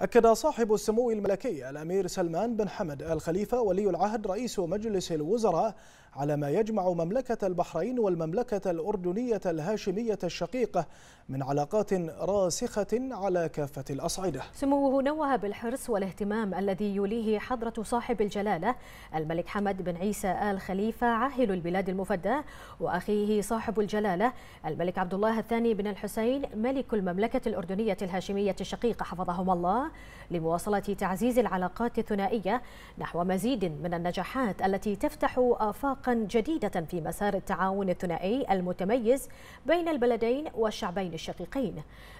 أكد صاحب السمو الملكي الأمير سلمان بن حمد آل خليفة ولي العهد رئيس مجلس الوزراء على ما يجمع مملكة البحرين والمملكة الأردنية الهاشمية الشقيقة من علاقات راسخة على كافة الأصعدة سموه نوه بالحرص والاهتمام الذي يوليه حضرة صاحب الجلالة الملك حمد بن عيسى آل خليفة عاهل البلاد المفدى وأخيه صاحب الجلالة الملك عبد الله الثاني بن الحسين ملك المملكة الأردنية الهاشمية الشقيقة حفظهم الله لمواصلة تعزيز العلاقات الثنائية نحو مزيد من النجاحات التي تفتح آفاقا جديدة في مسار التعاون الثنائي المتميز بين البلدين والشعبين الشقيقين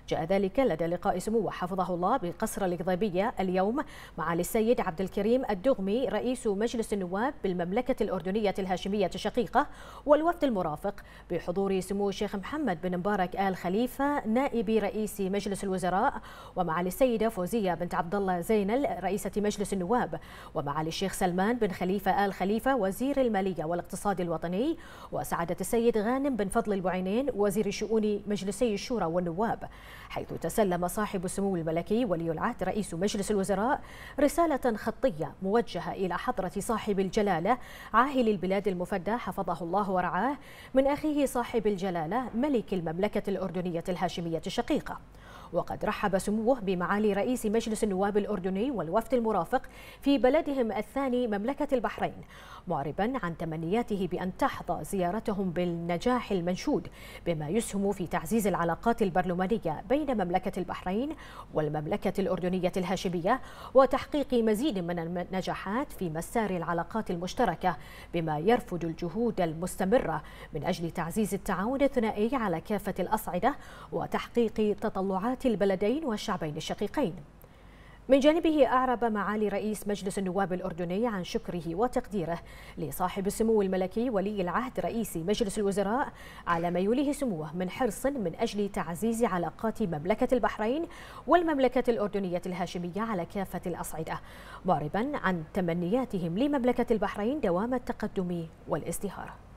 جاء ذلك لدى لقاء سموه حفظه الله بقصر الإقضابية اليوم مع السيد عبد الكريم الدغمي رئيس مجلس النواب بالمملكة الأردنية الهاشمية الشقيقة والوفد المرافق بحضور سمو الشيخ محمد بن مبارك آل خليفة نائب رئيس مجلس الوزراء ومع السيدة فوزية السعودية بنت عبد الله زينل رئيسة مجلس النواب ومعالي الشيخ سلمان بن خليفة آل خليفة وزير المالية والاقتصاد الوطني وسعادة السيد غانم بن فضل البعينين وزير شؤون مجلسي الشورى والنواب حيث تسلم صاحب السمو الملكي ولي العهد رئيس مجلس الوزراء رسالة خطية موجهة إلى حضرة صاحب الجلالة عاهل البلاد المفدى حفظه الله ورعاه من أخيه صاحب الجلالة ملك المملكة الأردنية الهاشمية الشقيقة وقد رحب سموه بمعالي رئيس مجلس النواب الأردني والوفد المرافق في بلدهم الثاني مملكة البحرين معربا عن تمنياته بأن تحظى زيارتهم بالنجاح المنشود بما يسهم في تعزيز العلاقات البرلمانية بين مملكة البحرين والمملكة الأردنية الهاشمية وتحقيق مزيد من النجاحات في مسار العلاقات المشتركة بما يرفض الجهود المستمرة من أجل تعزيز التعاون الثنائي على كافة الأصعدة وتحقيق تطلعات البلدين والشعبين الشقيقين من جانبه أعرب معالي رئيس مجلس النواب الأردني عن شكره وتقديره لصاحب السمو الملكي ولي العهد رئيس مجلس الوزراء على ما يوليه سموه من حرص من أجل تعزيز علاقات مملكة البحرين والمملكة الأردنية الهاشمية على كافة الأصعدة معربا عن تمنياتهم لمملكة البحرين دوام التقدم والازدهار